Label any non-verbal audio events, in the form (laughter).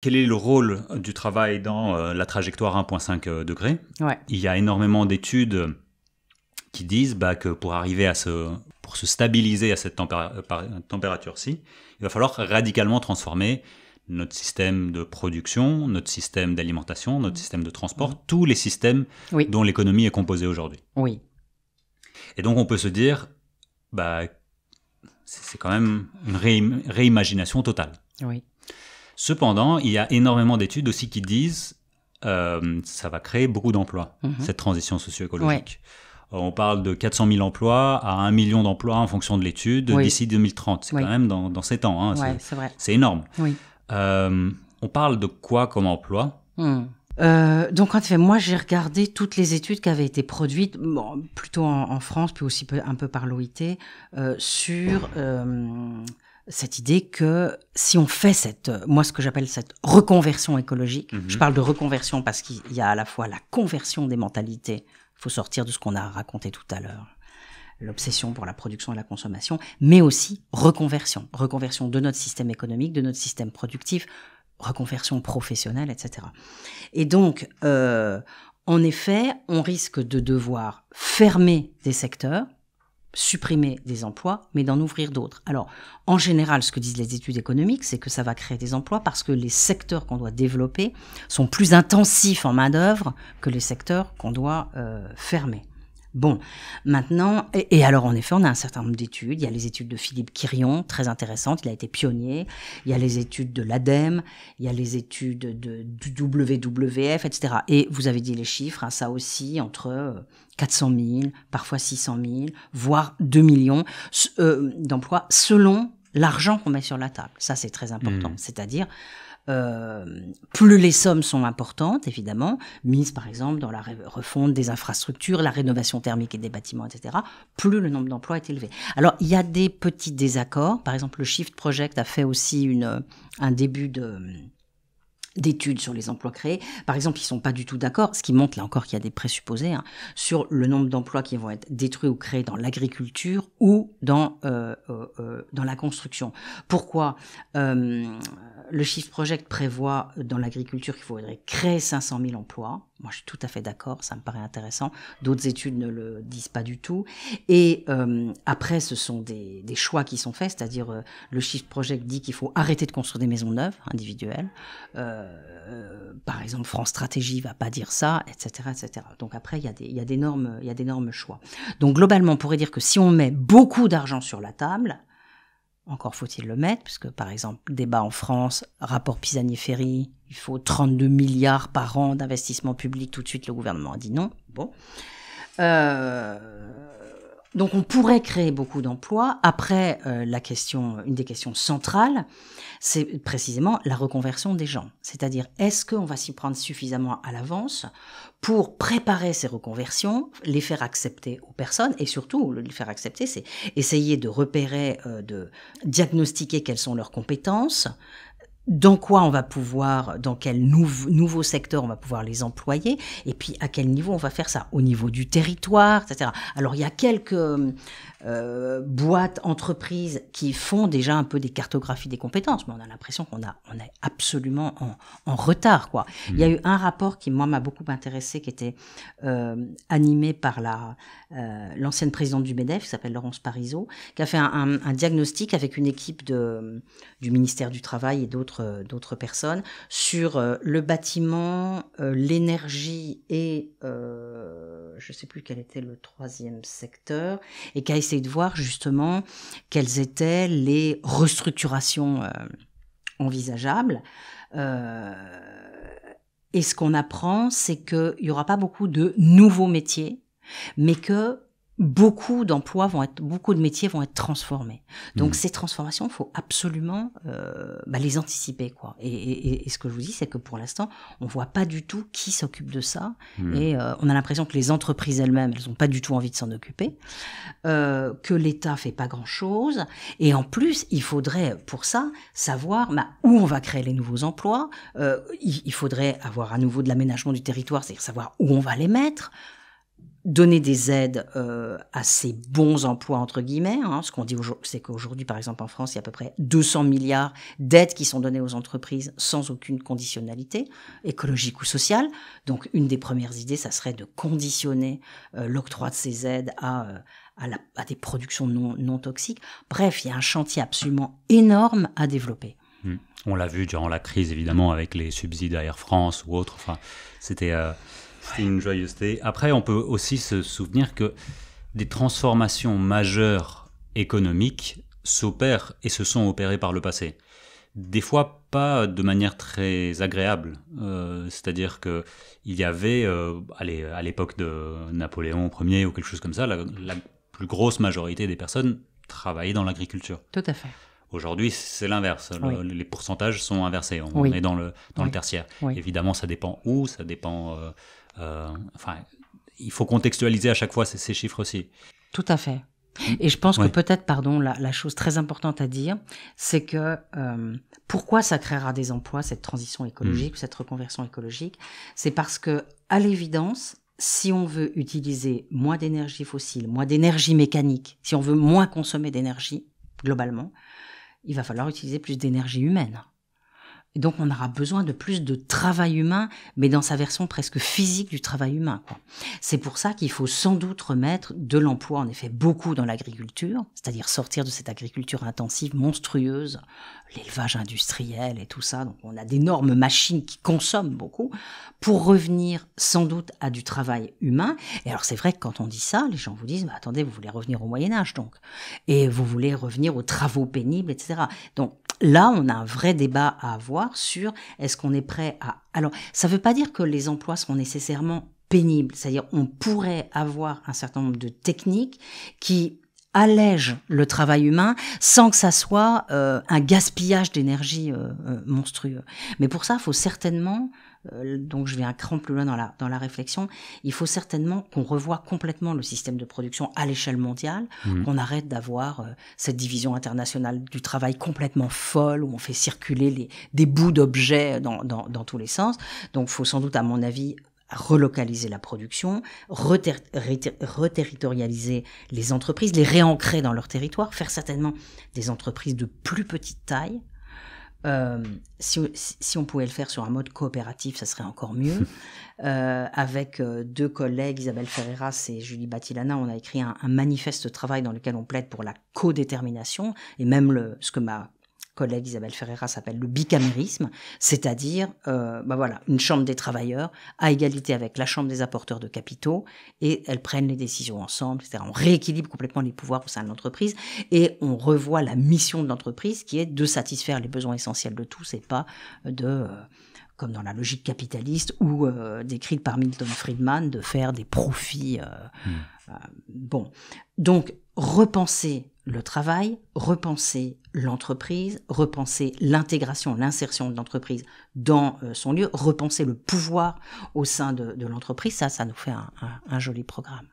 quel est le rôle du travail dans euh, la trajectoire 1.5 euh, degrés Il y a énormément d'études qui disent bah, que pour arriver à ce, pour se stabiliser à cette température-ci, il va falloir radicalement transformer notre système de production, notre système d'alimentation, notre mmh. système de transport, mmh. tous les systèmes dont l'économie est composée aujourd'hui. Oui. Et donc on peut se dire, bah, c'est quand même une réimagination totale. Oui. Cependant, il y a énormément d'études aussi qui disent que euh, ça va créer beaucoup d'emplois, mhm. cette transition socio-écologique. On parle de 400 000 emplois à 1 million d'emplois en fonction de l'étude d'ici 2030. C'est quand même dans, dans hein, ces temps. c'est énorme. Euh, on parle de quoi comme emploi hmm. euh, donc, en fait, moi, j'ai regardé toutes les études qui avaient été produites, plutôt en, France, puis aussi un peu par l'OIT, sur cette idée que si on fait cette, euh, moi ce que j'appelle cette reconversion écologique, mhm. je parle de reconversion parce qu'il y a à la fois la conversion des mentalités, il faut sortir de ce qu'on a raconté tout à l'heure, l'obsession pour la production et la consommation, mais aussi reconversion, reconversion de notre système économique, de notre système productif, reconversion professionnelle, etc. Et donc, euh, en effet, on risque de devoir fermer des secteurs supprimer des emplois, mais d'en ouvrir d'autres. Alors, en général, ce que disent les études économiques, c'est que ça va créer des emplois parce que les secteurs qu'on doit développer sont plus intensifs en main-d'œuvre que les secteurs qu'on doit euh, fermer. Bon, maintenant, et, alors en effet, on a un certain nombre d'études. Il y a les études de Philippe Quirion, très intéressantes, il a été pionnier. Il y a les études de l'ADEME, il y a les études de, WWF, etc. Et vous avez dit les chiffres, hein, ça aussi, entre 400 euh, 000, parfois 600 000, voire 2 millions euh, d'emplois, selon l'argent qu'on met sur la table. Ça, c'est très important. Hmm. C'est-à-dire, euh, plus les sommes sont importantes, évidemment, mises par exemple dans la refonte des infrastructures, la rénovation thermique et des bâtiments, etc., plus le nombre d'emplois est élevé. Alors, il y a des petits désaccords. Par exemple, le Shift Project a fait aussi une, un début de d'études sur les emplois créés. Par exemple, ils ne sont pas du tout d'accord, ce qui montre là encore qu'il y a des présupposés, hein, sur le nombre d'emplois qui vont être détruits ou créés dans l'agriculture ou dans, euh, euh, euh dans la construction. Pourquoi euh, le chiffre Project prévoit dans l'agriculture qu'il faudrait créer 500 000 emplois. Moi, je suis tout à fait d'accord, ça me paraît intéressant. D'autres études ne le disent pas du tout. Et euh, après, ce sont des, des, choix qui sont faits, c'est-à-dire le chiffre Project dit qu'il faut arrêter de construire des maisons neuves individuelles. Euh, par exemple, France Stratégie va pas dire ça, etc., etc. Donc après, il y a des, normes, il y a choix. Donc globalement, on pourrait dire que si on met beaucoup d'argent sur la table, encore faut-il le mettre, puisque par exemple, débat en France, rapport Pisani-Ferry, il faut 32 milliards par an d'investissement public, tout de suite le gouvernement a dit non. Bon. Euh, donc on pourrait créer beaucoup d'emplois. Après, euh, la question, une des questions centrales, c'est précisément la reconversion des gens. C'est-à-dire, est-ce qu'on va s'y prendre suffisamment à l'avance pour préparer ces reconversions, les faire accepter aux personnes et surtout, les faire accepter, c'est essayer de repérer, euh, de diagnostiquer quelles sont leurs compétences, dans quoi on va pouvoir, dans quel nouveau secteur on va pouvoir les employer, et puis à quel niveau on va faire ça, au niveau du territoire, etc. Alors il y a quelques euh, boîtes, entreprises qui font déjà un peu des cartographies des compétences, mais on a l'impression qu'on a, on est absolument en, en retard. Quoi. Mmh. Il y a eu un rapport qui moi m'a beaucoup intéressé, qui était euh, animé par la euh, l'ancienne présidente du Medef, qui s'appelle Laurence Parisot, qui a fait un, un, un diagnostic avec une équipe de, du ministère du Travail et d'autres euh, d'autres personnes sur euh, le bâtiment, euh, l'énergie et je sais plus quel était le troisième secteur et qui a essayé de voir justement quelles étaient les restructurations envisageables. et ce qu'on apprend, c'est qu'il n'y aura pas beaucoup de nouveaux métiers, mais que beaucoup d'emplois vont être, beaucoup de métiers vont être transformés. Donc hmm. ces transformations, il faut absolument euh, bah, les anticiper, quoi. Et, ce que je vous dis, c'est que pour l'instant, on voit pas du tout qui s'occupe de ça, hmm. et euh, on a l'impression que les entreprises elles-mêmes, elles ont pas du tout envie de s'en occuper, euh, que l'État fait pas grand-chose, et en plus, il faudrait pour ça savoir bah, où on va créer les nouveaux emplois. Il, il, faudrait avoir à nouveau de l'aménagement du territoire, c'est-à-dire savoir où on va les mettre donner des aides euh, à ces bons emplois entre guillemets. Hein. Ce qu'on dit aujourd'hui, c'est qu'aujourd'hui, par exemple en France, il y a à peu près 200 milliards d'aides qui sont données aux entreprises sans aucune conditionnalité écologique ou sociale. Donc, une des premières idées, ça serait de conditionner euh, l'octroi de ces aides à, euh, à, des productions non, toxiques. Bref, il y a un chantier absolument énorme à développer. Hmm. On l'a vu durant la crise, évidemment, avec les subsides à Air France ou autres. Enfin, c'était c'est une joyeuseté. Après, on peut aussi se souvenir que des transformations majeures économiques s'opèrent et se sont opérées par le passé. Des fois, pas de manière très agréable. Euh, c'est-à-dire que il y avait, euh, à l'époque de Napoléon Ier ou quelque chose comme ça, la, plus grosse majorité des personnes travaillaient dans l'agriculture. Tout à fait. Aujourd'hui, c'est l'inverse. les pourcentages sont inversés. On, est dans le, dans le tertiaire. Évidemment, ça dépend où, ça dépend euh, euh, enfin, il faut contextualiser à chaque fois ces, chiffres aussi. Tout à fait. Et je pense que peut-être, pardon, la, chose très importante à dire, c'est que euh, pourquoi ça créera des emplois, cette transition écologique, hmm. cette reconversion écologique, c'est parce que, à l'évidence, si on veut utiliser moins d'énergie fossile, moins d'énergie mécanique, si on veut moins consommer d'énergie globalement, il va falloir utiliser plus d'énergie humaine donc on aura besoin de plus de travail humain, mais dans sa version presque physique du travail humain. C'est pour ça qu'il faut sans doute remettre de l'emploi, en effet, beaucoup dans l'agriculture, c'est-à-dire sortir de cette agriculture intensive, monstrueuse, l'élevage industriel et tout ça. Donc on a d'énormes machines qui consomment beaucoup, pour revenir sans doute à du travail humain. Et alors c'est vrai que quand on dit ça, les gens vous disent, bah, attendez, vous voulez revenir au Moyen Âge donc, et vous voulez revenir aux travaux pénibles, etc. Donc Là, on a un vrai débat à avoir sur est-ce qu'on est prêt à... Alors, ça ne veut pas dire que les emplois seront nécessairement pénibles, c'est-à-dire on pourrait avoir un certain nombre de techniques qui allègent le travail humain sans que ça soit euh, un gaspillage d'énergie euh, euh, monstrueux. Mais pour ça, il faut certainement euh, donc je vais un cran plus loin dans la, réflexion, il faut certainement qu'on revoie complètement le système de production à l'échelle mondiale, mhm. qu'on arrête d'avoir euh, cette division internationale du travail complètement folle, où on fait circuler des bouts d'objets dans, dans tous les sens. Donc il faut sans doute, à mon avis, relocaliser la production, reterritorialiser les entreprises, les réancrer dans leur territoire, faire certainement des entreprises de plus petite taille, euh, si, on pouvait le faire sur un mode coopératif, ça serait encore mieux. (laughs) Euh, avec euh, deux collègues, Isabelle Ferreras et Julie Batilana, on a écrit un, manifeste de travail dans lequel on plaide pour la codétermination. Et même le, ce que ma collègue Isabelle Ferreira s'appelle le bicamérisme, c'est-à-dire euh, bah voilà, une chambre des travailleurs à égalité avec la chambre des apporteurs de capitaux, et elles prennent les décisions ensemble, c'est-à-dire On rééquilibre complètement les pouvoirs au sein de l'entreprise, et on revoit la mission de l'entreprise qui est de satisfaire les besoins essentiels de tous et pas de... Euh, comme dans la logique capitaliste ou euh, décrite par Milton Friedman, de faire des profits. Euh, hmm. euh, bon, donc repenser le travail, repenser l'entreprise, repenser l'intégration, l'insertion de l'entreprise dans son lieu, repenser le pouvoir au sein de, l'entreprise, ça, ça nous fait un joli programme.